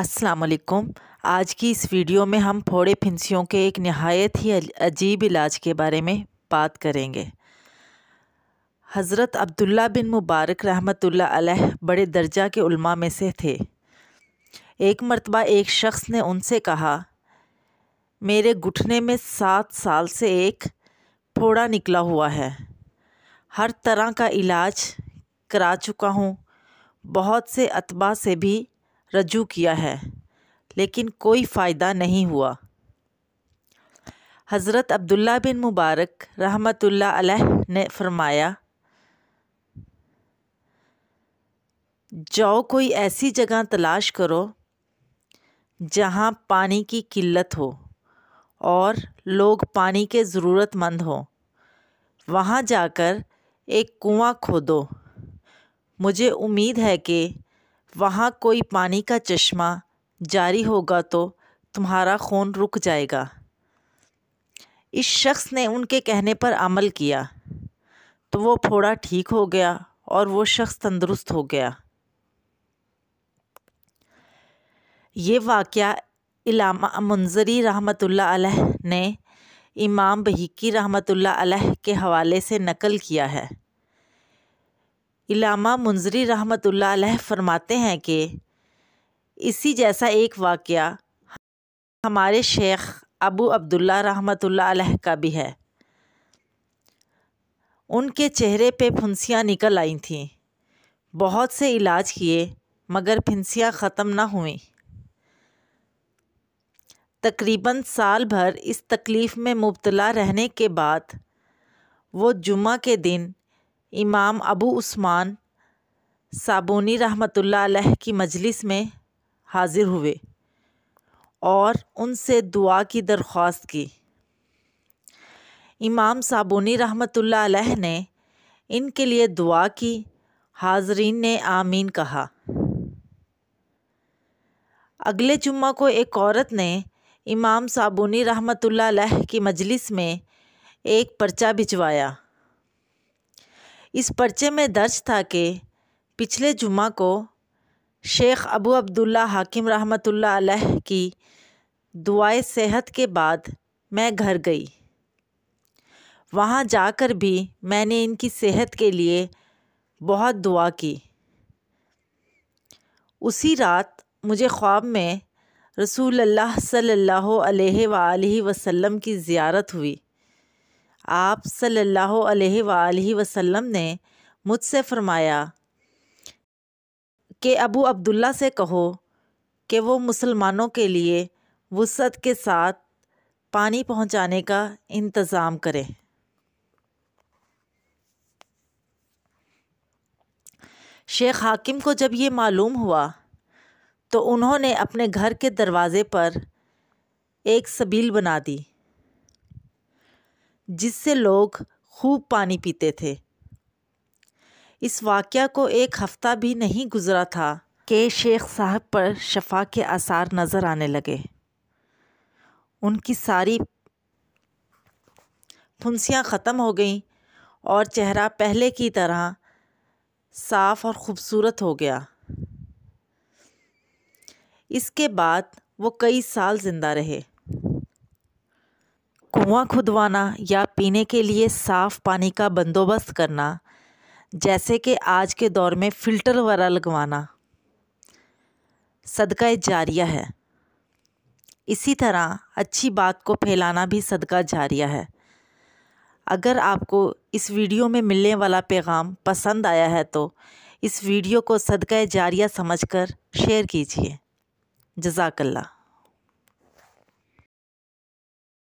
अस्सलाम आज की इस वीडियो में हम फोड़े फिंसियों के एक नहायत ही अजीब इलाज के बारे में बात करेंगे हज़रत अब्दुल्ला बिन मुबारक रहमतुल्ला अलैह बड़े दर्जा के उल्मा में से थे एक मरतबा एक शख्स ने उनसे कहा मेरे घुटने में सात साल से एक फोड़ा निकला हुआ है हर तरह का इलाज करा चुका हूँ बहुत से अतबा से भी रजू किया है लेकिन कोई फ़ायदा नहीं हुआ हज़रत अब्दुल्ला बिन मुबारक रहमतुल्ला अलैह ने फरमाया जाओ कोई ऐसी जगह तलाश करो जहाँ पानी की किल्लत हो और लोग पानी के ज़रूरतमंद हों वहाँ जाकर एक कुआं खोदो मुझे उम्मीद है कि वहाँ कोई पानी का चश्मा जारी होगा तो तुम्हारा खून रुक जाएगा इस शख्स ने उनके कहने पर अमल किया तो वो फोड़ा ठीक हो गया और वो शख्स तंदुरुस्त हो गया ये वाक़ इलामा मंजरी रहमत ने इमाम बहिकी रहमत अलैह के हवाले से नकल किया है इलामा मुंजरी रहमत फ़रमाते हैं कि इसी जैसा एक वाक़ हमारे शेख अबू अब्दुल्ला रहमत का भी है उनके चेहरे पे फुंसियाँ निकल आई थीं बहुत से इलाज किए मगर फिंसियाँ ख़त्म ना हुई तकरीबन साल भर इस तकलीफ़ में मुबतला रहने के बाद वो जुम्मा के दिन इमाम अबू उस्मान साबोनी रहमतुल्लाह की मजलिस में हाज़िर हुए और उनसे दुआ की दरख्वास्त की इमाम साबोनी रहमतुल्लाह ने इनके लिए दुआ की हाजरीन ने आमीन कहा अगले जुम्मा को एक औरत ने इमाम साबुनी लह की मजलिस में एक पर्चा भिजवाया इस पर्चे में दर्ज था कि पिछले जुमा को शेख अबू अब्दुल्ला हाकिम रहमतुल्लाह अलैह की दुआए सेहत के बाद मैं घर गई वहाँ जाकर भी मैंने इनकी सेहत के लिए बहुत दुआ की उसी रात मुझे ख्वाब में रसूल अल्लाह सल्लल्लाहु अलैहि वसल्लम की ज़ियारत हुई आप सल्लल्लाहु अलैहि वसल्लम ने मुझसे फ़रमाया कि अबू अब्दुल्ला से कहो कि वो मुसलमानों के लिए वसत के साथ पानी पहुंचाने का इंतज़ाम करें शेख हाकिम को जब ये मालूम हुआ तो उन्होंने अपने घर के दरवाज़े पर एक सबील बना दी जिससे लोग खूब पानी पीते थे इस वाक़ को एक हफ़्ता भी नहीं गुज़रा था कि शेख साहब पर शफा के आसार नज़र आने लगे उनकी सारी फुंसियाँ ख़त्म हो गईं और चेहरा पहले की तरह साफ़ और ख़ूबसूरत हो गया इसके बाद वो कई साल ज़िंदा रहे कुआं खुदवाना या पीने के लिए साफ़ पानी का बंदोबस्त करना जैसे कि आज के दौर में फ़िल्टर वगैरह लगवाना सदका जारिया है इसी तरह अच्छी बात को फैलाना भी सदका जारिया है अगर आपको इस वीडियो में मिलने वाला पैगाम पसंद आया है तो इस वीडियो को सदका जारिया समझकर शेयर कीजिए जजाकल्ला